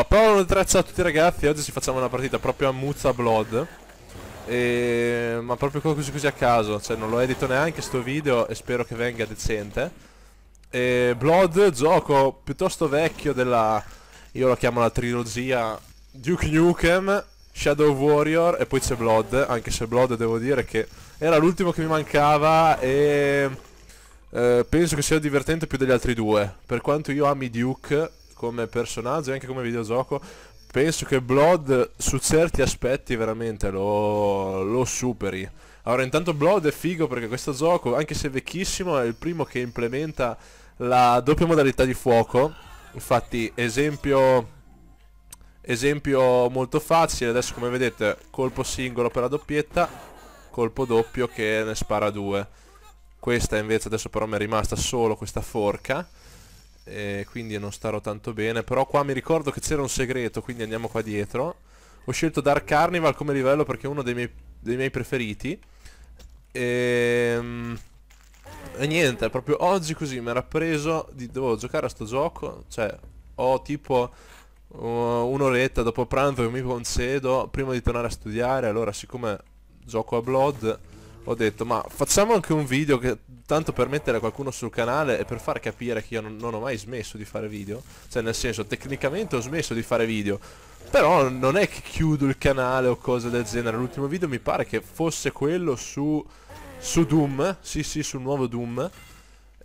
Oh, Paolo Trezza a tutti ragazzi, oggi ci facciamo una partita proprio a Muzza Blood e... Ma proprio così così a caso, cioè non lo edito neanche sto video e spero che venga decente e Blood, gioco piuttosto vecchio della... io lo chiamo la trilogia Duke Nukem, Shadow Warrior e poi c'è Blood Anche se Blood devo dire che era l'ultimo che mi mancava e... Eh, penso che sia divertente più degli altri due Per quanto io ami Duke come personaggio e anche come videogioco penso che Blood su certi aspetti veramente lo, lo superi allora intanto Blood è figo perché questo gioco anche se vecchissimo è il primo che implementa la doppia modalità di fuoco infatti esempio esempio molto facile adesso come vedete colpo singolo per la doppietta colpo doppio che ne spara due questa invece adesso però mi è rimasta solo questa forca e quindi non starò tanto bene però qua mi ricordo che c'era un segreto quindi andiamo qua dietro ho scelto Dark Carnival come livello perché è uno dei miei, dei miei preferiti e, ehm, e niente proprio oggi così mi era preso di, dovevo giocare a sto gioco cioè ho tipo uh, un'oretta dopo pranzo che mi concedo prima di tornare a studiare allora siccome gioco a Blood ho detto ma facciamo anche un video che tanto per mettere qualcuno sul canale e per far capire che io non, non ho mai smesso di fare video. Cioè nel senso, tecnicamente ho smesso di fare video, però non è che chiudo il canale o cose del genere. L'ultimo video mi pare che fosse quello su... Su Doom, sì sì, sul nuovo Doom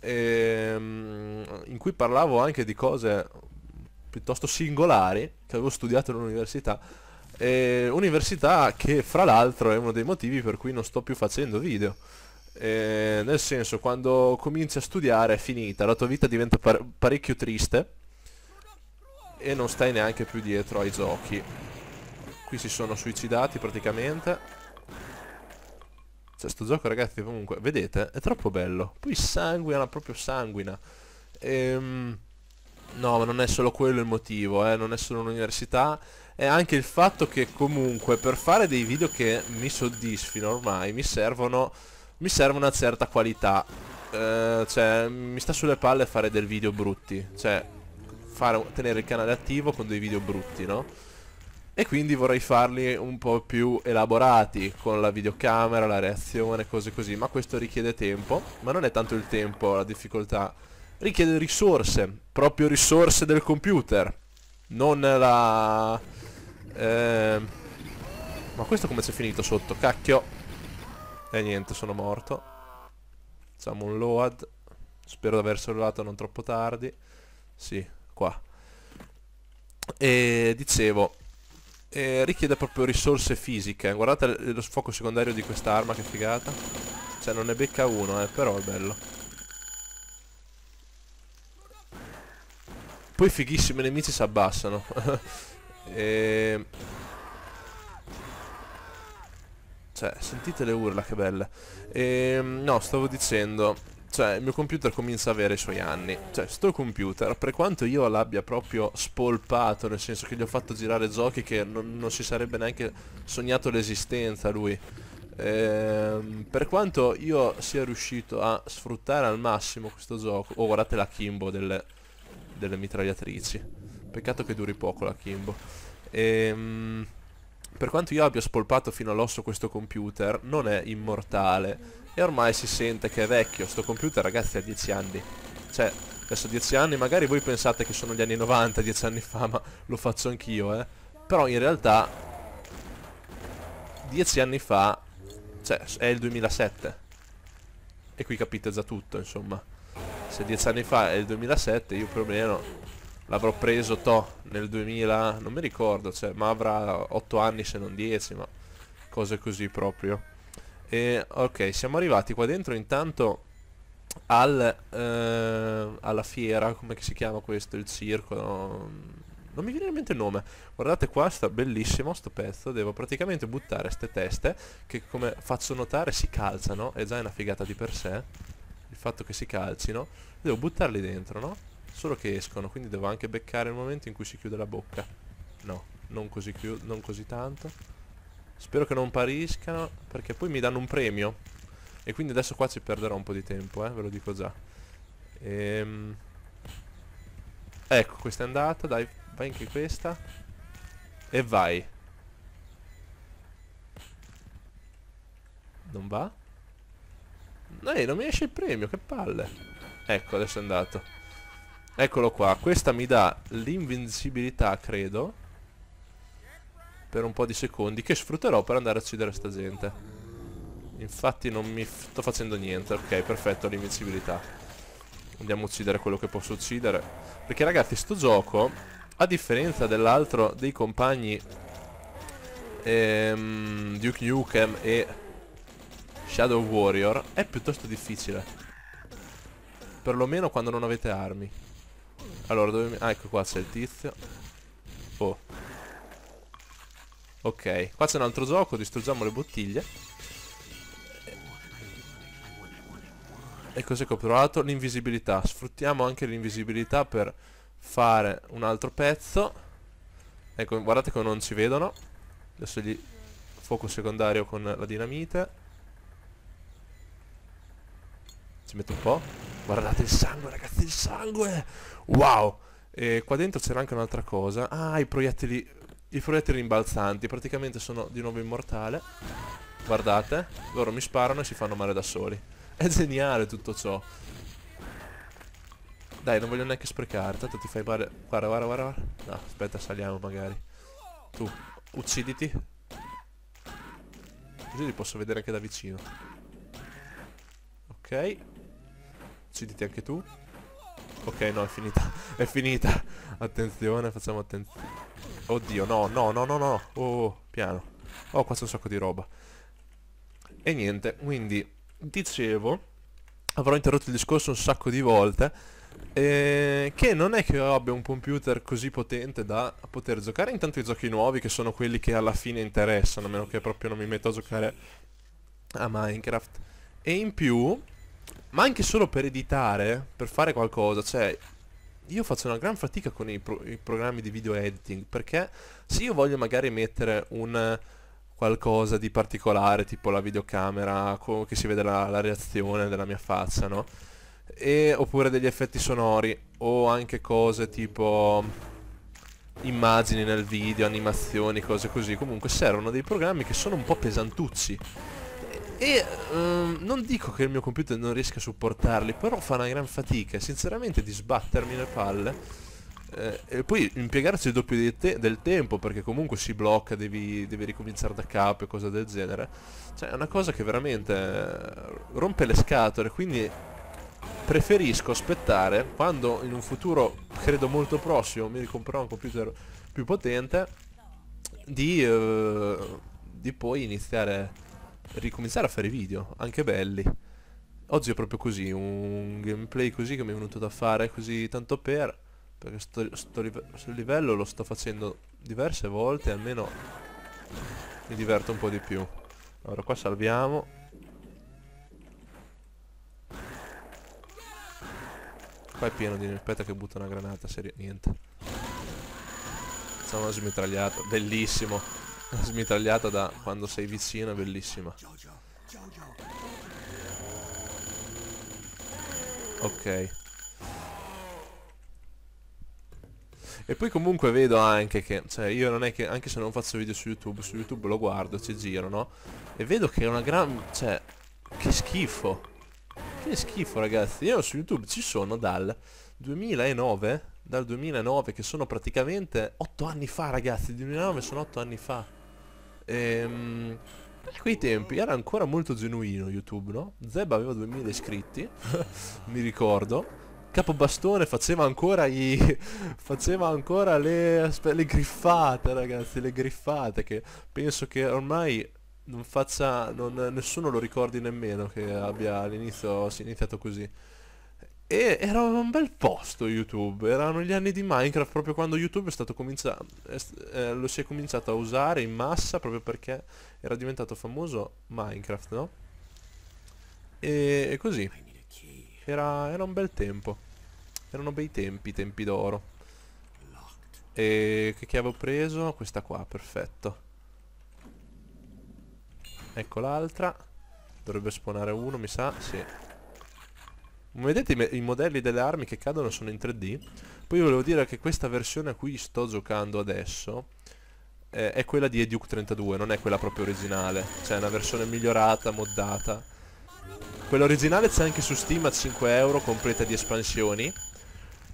ehm, in cui parlavo anche di cose piuttosto singolari che avevo studiato all'università. università che fra l'altro è uno dei motivi per cui non sto più facendo video. Eh, nel senso, quando cominci a studiare è finita, la tua vita diventa par parecchio triste e non stai neanche più dietro ai giochi. Qui si sono suicidati praticamente. Cioè, sto gioco, ragazzi, comunque, vedete, è troppo bello. Poi sanguina, proprio sanguina. Ehm... No, ma non è solo quello il motivo, eh? non è solo un'università. è anche il fatto che comunque per fare dei video che mi soddisfino ormai mi servono mi serve una certa qualità. Eh, cioè, mi sta sulle palle fare del video brutti. Cioè, fare, tenere il canale attivo con dei video brutti, no? E quindi vorrei farli un po' più elaborati, con la videocamera, la reazione, cose così. Ma questo richiede tempo, ma non è tanto il tempo, la difficoltà. Richiede risorse, proprio risorse del computer. Non la... Eh... Ma questo come c'è finito sotto? Cacchio e niente, sono morto. Facciamo un load. Spero di aver sollevato non troppo tardi. Sì, qua. E dicevo, eh, richiede proprio risorse fisiche. Guardate lo sfoco secondario di quest'arma, che figata. Cioè non ne becca uno, eh, però è bello. Poi fighissimi nemici si abbassano. e... Cioè, sentite le urla, che belle. E, ehm, no, stavo dicendo, cioè, il mio computer comincia ad avere i suoi anni. Cioè, sto computer, per quanto io l'abbia proprio spolpato, nel senso che gli ho fatto girare giochi che non, non si sarebbe neanche sognato l'esistenza lui. Ehm, per quanto io sia riuscito a sfruttare al massimo questo gioco Oh guardate la Kimbo delle, delle mitragliatrici Peccato che duri poco la Kimbo ehm, per quanto io abbia spolpato fino all'osso questo computer, non è immortale. E ormai si sente che è vecchio, sto computer ragazzi ha 10 anni. Cioè, adesso 10 anni, magari voi pensate che sono gli anni 90, 10 anni fa, ma lo faccio anch'io, eh. Però in realtà, 10 anni fa, cioè, è il 2007. E qui capite già tutto, insomma. Se 10 anni fa è il 2007, io più o meno L'avrò preso to nel 2000, non mi ricordo, cioè, ma avrà 8 anni se non 10, ma cose così proprio. E ok, siamo arrivati qua dentro intanto al, eh, alla fiera, come si chiama questo, il circo, no? non mi viene in mente il nome. Guardate qua, sta bellissimo sto pezzo, devo praticamente buttare ste teste che come faccio notare si calzano, è già una figata di per sé, il fatto che si calcino devo buttarli dentro, no? Solo che escono, quindi devo anche beccare il momento in cui si chiude la bocca. No, non così, non così tanto. Spero che non pariscano, perché poi mi danno un premio. E quindi adesso qua ci perderò un po' di tempo, eh, ve lo dico già. Ehm... Ecco, questa è andata, dai, vai anche questa. E vai. Non va? Ehi, non mi esce il premio, che palle. Ecco, adesso è andato. Eccolo qua, questa mi dà l'invincibilità, credo Per un po' di secondi Che sfrutterò per andare a uccidere sta gente Infatti non mi sto facendo niente Ok, perfetto, l'invincibilità Andiamo a uccidere quello che posso uccidere Perché ragazzi, sto gioco A differenza dell'altro dei compagni ehm, Duke Nukem e Shadow Warrior È piuttosto difficile Perlomeno quando non avete armi allora, dove... Mi... Ah, ecco qua c'è il tizio. Oh. Ok, qua c'è un altro gioco, distruggiamo le bottiglie. E cos'è che ho provato? L'invisibilità. Sfruttiamo anche l'invisibilità per fare un altro pezzo. Ecco, guardate che non ci vedono. Adesso gli fuoco secondario con la dinamite. Ci metto un po'. Guardate il sangue, ragazzi, il sangue! Wow! E qua dentro c'era anche un'altra cosa. Ah, i proiettili... I proiettili rimbalzanti. Praticamente sono di nuovo immortale. Guardate. Loro mi sparano e si fanno male da soli. È geniale tutto ciò. Dai, non voglio neanche sprecare. Tanto ti fai male... Guarda, guarda, guarda. No, aspetta, saliamo magari. Tu, ucciditi. Così li posso vedere anche da vicino. Ok ucciditi anche tu. Ok, no, è finita. è finita. Attenzione, facciamo attenzione. Oddio, no, no, no, no, no. Oh, oh, piano. Oh, qua c'è un sacco di roba. E niente, quindi, dicevo, avrò interrotto il discorso un sacco di volte. Eh, che non è che io abbia un computer così potente da poter giocare intanto i giochi nuovi che sono quelli che alla fine interessano, a meno che proprio non mi metto a giocare a Minecraft. E in più ma anche solo per editare, per fare qualcosa, cioè... Io faccio una gran fatica con i, pro i programmi di video editing, perché se io voglio magari mettere un qualcosa di particolare, tipo la videocamera, che si vede la, la reazione della mia faccia, no? E, oppure degli effetti sonori, o anche cose tipo immagini nel video, animazioni, cose così. Comunque servono dei programmi che sono un po' pesantucci e um, non dico che il mio computer non riesca a supportarli, però fa una gran fatica, sinceramente, di sbattermi le palle. Eh, e poi impiegarci il doppio te del tempo, perché comunque si blocca, devi, devi, ricominciare da capo e cose del genere. Cioè, è una cosa che veramente eh, rompe le scatole, quindi preferisco aspettare quando in un futuro, credo molto prossimo, mi ricomprerò un computer più potente, di, uh, di poi iniziare ricominciare a fare video, anche belli. Oggi è proprio così, un gameplay così che mi è venuto da fare così tanto per, perché sto, sto, live sto livello lo sto facendo diverse volte, almeno mi diverto un po' di più. Allora qua salviamo. Qua è pieno di... aspetta che butta una granata, serio, niente. Facciamo una smitragliata, bellissimo. smitragliata da quando sei vicino è bellissima. Ok. E poi comunque vedo anche che, cioè io non è che, anche se non faccio video su YouTube, su YouTube lo guardo, ci giro, no? E vedo che è una gran, cioè, che schifo. Che schifo ragazzi, io su YouTube ci sono dal 2009 dal 2009 che sono praticamente 8 anni fa ragazzi, il 2009 sono 8 anni fa. Ehm, a quei tempi era ancora molto genuino YouTube, no? Zeb aveva 2000 iscritti, mi ricordo. Capobastone faceva ancora i... faceva ancora le... le griffate ragazzi, le griffate che penso che ormai non faccia... Non, nessuno lo ricordi nemmeno che abbia all'inizio si è iniziato così. E era un bel posto YouTube, erano gli anni di Minecraft proprio quando YouTube è stato cominciato, eh, lo si è cominciato a usare in massa proprio perché era diventato famoso Minecraft, no? E, così. Era, era un bel tempo. Erano bei tempi, tempi d'oro. E che chiave ho preso? Questa qua, perfetto. Ecco l'altra. Dovrebbe spawnare uno, mi sa, sì. Come vedete i modelli delle armi che cadono sono in 3D. Poi volevo dire che questa versione a cui sto giocando adesso eh, è quella di Eduke 32, non è quella proprio originale. Cioè è una versione migliorata, moddata. Quella originale c'è anche su Steam a 5€ completa di espansioni.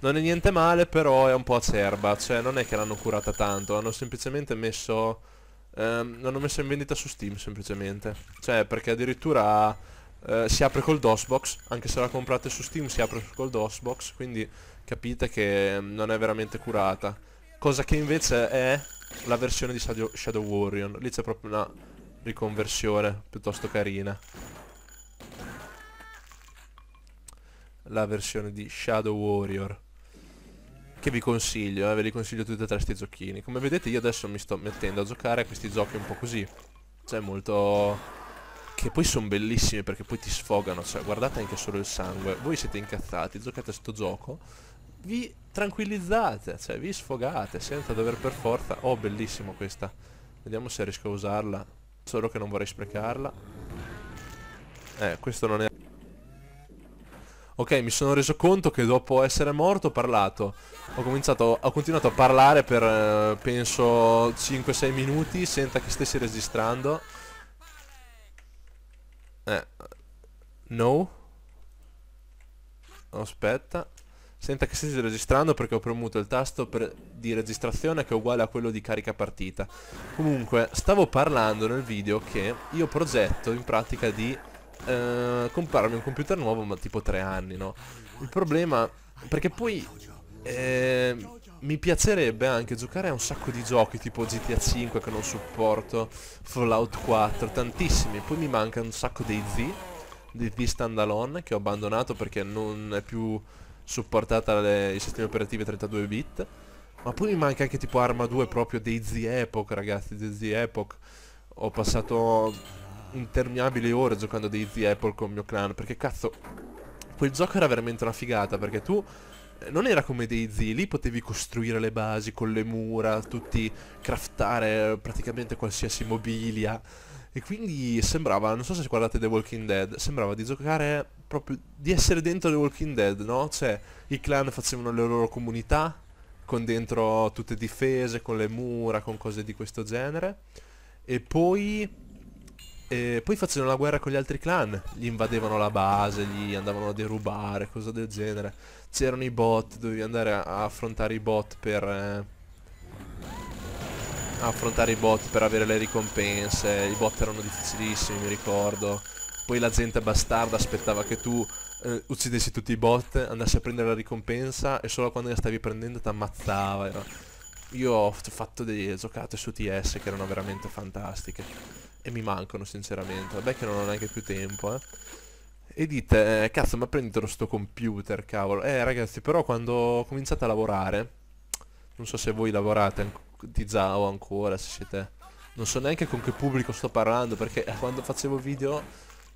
Non è niente male, però è un po' acerba, cioè non è che l'hanno curata tanto, hanno semplicemente messo... Ehm, l'hanno messa in vendita su Steam, semplicemente. Cioè, perché addirittura eh, si apre col DOSBox, anche se la comprate su Steam si apre col DOSBox, quindi capite che mm, non è veramente curata. Cosa che invece è la versione di Shadow, Warrior, lì c'è proprio una riconversione piuttosto carina. La versione di Shadow Warrior che vi consiglio, eh, ve li consiglio tutti e tre sti giochini. Come vedete io adesso mi sto mettendo a giocare a questi giochi un po' così. Cioè molto che poi sono bellissime perché poi ti sfogano, cioè guardate anche solo il sangue, voi siete incazzati, giocate a sto gioco, vi tranquillizzate, cioè vi sfogate senza dover per forza, oh bellissimo questa, vediamo se riesco a usarla, solo che non vorrei sprecarla, eh questo non è... Ok, mi sono reso conto che dopo essere morto ho parlato. Ho cominciato, ho continuato a parlare per, eh, penso, 5-6 minuti senza che stessi registrando eh, no aspetta Senta che stessi registrando perché ho premuto il tasto per... di registrazione che è uguale a quello di carica partita. Comunque, stavo parlando nel video che io progetto in pratica di eh, comprarmi un computer nuovo ma tipo tre anni, no? Il problema... perché poi... Eh, mi piacerebbe anche giocare a un sacco di giochi tipo GTA 5 che non supporto, Fallout 4, tantissimi. Poi mi manca un sacco dei Z, dei Z standalone che ho abbandonato perché non è più supportata le, i sistemi operativi 32 bit. Ma poi mi manca anche tipo Arma 2 proprio dei Z Epoch, ragazzi, dei Z Epoch. Ho passato interminabili ore giocando dei Z Epoch con il mio clan perché cazzo quel gioco era veramente una figata perché tu non era come dei zii, lì potevi costruire le basi con le mura, tutti craftare eh, praticamente qualsiasi mobilia. E quindi sembrava, non so se guardate The Walking Dead, sembrava di giocare proprio, di essere dentro The Walking Dead, no? Cioè, i clan facevano le loro comunità, con dentro tutte difese, con le mura, con cose di questo genere. E poi e poi facevano la guerra con gli altri clan, gli invadevano la base, gli andavano a derubare, cose del genere. C'erano i bot, dovevi andare a affrontare i bot per... Eh, affrontare i bot per avere le ricompense, i bot erano difficilissimi, mi ricordo. Poi la gente bastarda aspettava che tu eh, uccidessi tutti i bot, andassi a prendere la ricompensa e solo quando la stavi prendendo ti ammazzava. Era... Io ho fatto delle giocate su TS che erano veramente fantastiche e mi mancano sinceramente. Vabbè che non ho neanche più tempo, eh. E dite, eh, cazzo ma prendetelo sto computer, cavolo. Eh ragazzi, però quando cominciate a lavorare, non so se voi lavorate di Zao ancora, se siete... Non so neanche con che pubblico sto parlando, perché eh, quando facevo video,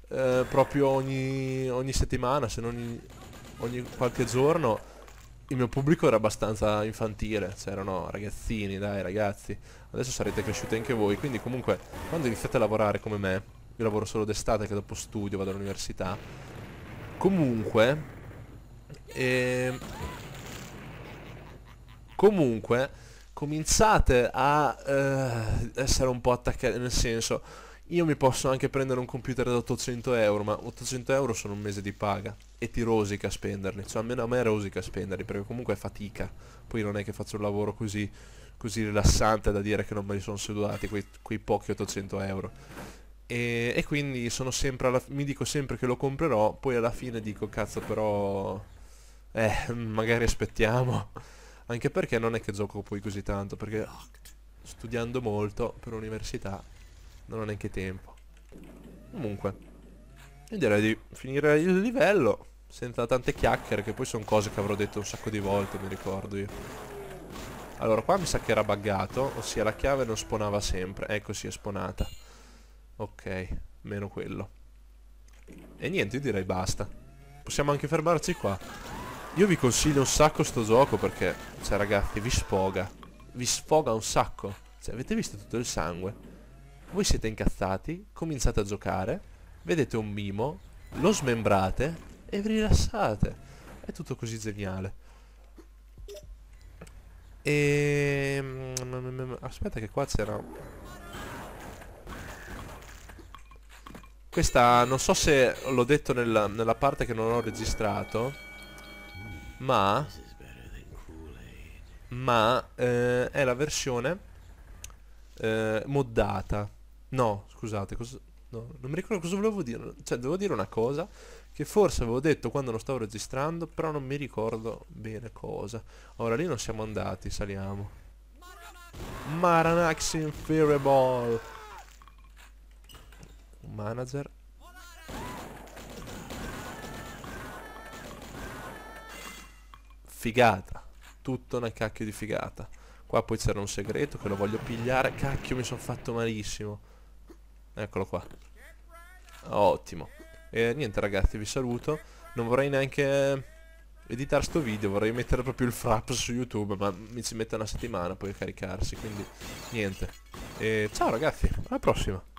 eh, proprio ogni, ogni settimana, se non ogni, ogni qualche giorno, il mio pubblico era abbastanza infantile, cioè erano ragazzini, dai ragazzi. Adesso sarete cresciuti anche voi, quindi comunque quando iniziate a lavorare come me, io lavoro solo d'estate che dopo studio vado all'università, comunque... Eh, comunque cominciate a eh, essere un po' attaccati, nel senso io mi posso anche prendere un computer da 800 euro, ma 800 euro sono un mese di paga e ti rosica spenderli, cioè almeno a me rosica spenderli perché comunque è fatica, poi non è che faccio un lavoro così, così rilassante da dire che non me li sono sudati quei, quei pochi 800 euro. E, e quindi alla, mi dico sempre che lo comprerò, poi alla fine dico cazzo però... Eh, magari aspettiamo. Anche perché non è che gioco poi così tanto, perché studiando molto per università non ho neanche tempo. Comunque, io direi di finire il livello senza tante chiacchiere, che poi sono cose che avrò detto un sacco di volte, mi ricordo io. Allora, qua mi sa che era buggato, ossia la chiave non spawnava sempre. Ecco, si è spawnata. Ok, meno quello. E niente, io direi basta. Possiamo anche fermarci qua. Io vi consiglio un sacco sto gioco perché, cioè ragazzi, vi sfoga. Vi sfoga un sacco. Cioè, avete visto tutto il sangue? Voi siete incazzati, cominciate a giocare, vedete un mimo, lo smembrate e vi rilassate. È tutto così geniale. E... Ehm, aspetta che qua c'era... Questa non so se l'ho detto nella, nella parte che non ho registrato, ma... Ma eh, è la versione eh, moddata. No, scusate, cosa, no, non mi ricordo cosa volevo dire. Cioè, devo dire una cosa che forse avevo detto quando lo stavo registrando, però non mi ricordo bene cosa. Ora lì non siamo andati, saliamo. Maranax Inferible. Manager. Figata. Tutto una cacchio di figata. Qua poi c'era un segreto che lo voglio pigliare. Cacchio, mi sono fatto malissimo. Eccolo qua. Ottimo. E niente ragazzi, vi saluto. Non vorrei neanche editare sto video, vorrei mettere proprio il frap su YouTube, ma mi ci mette una settimana poi a caricarsi, quindi niente. E ciao ragazzi, alla prossima.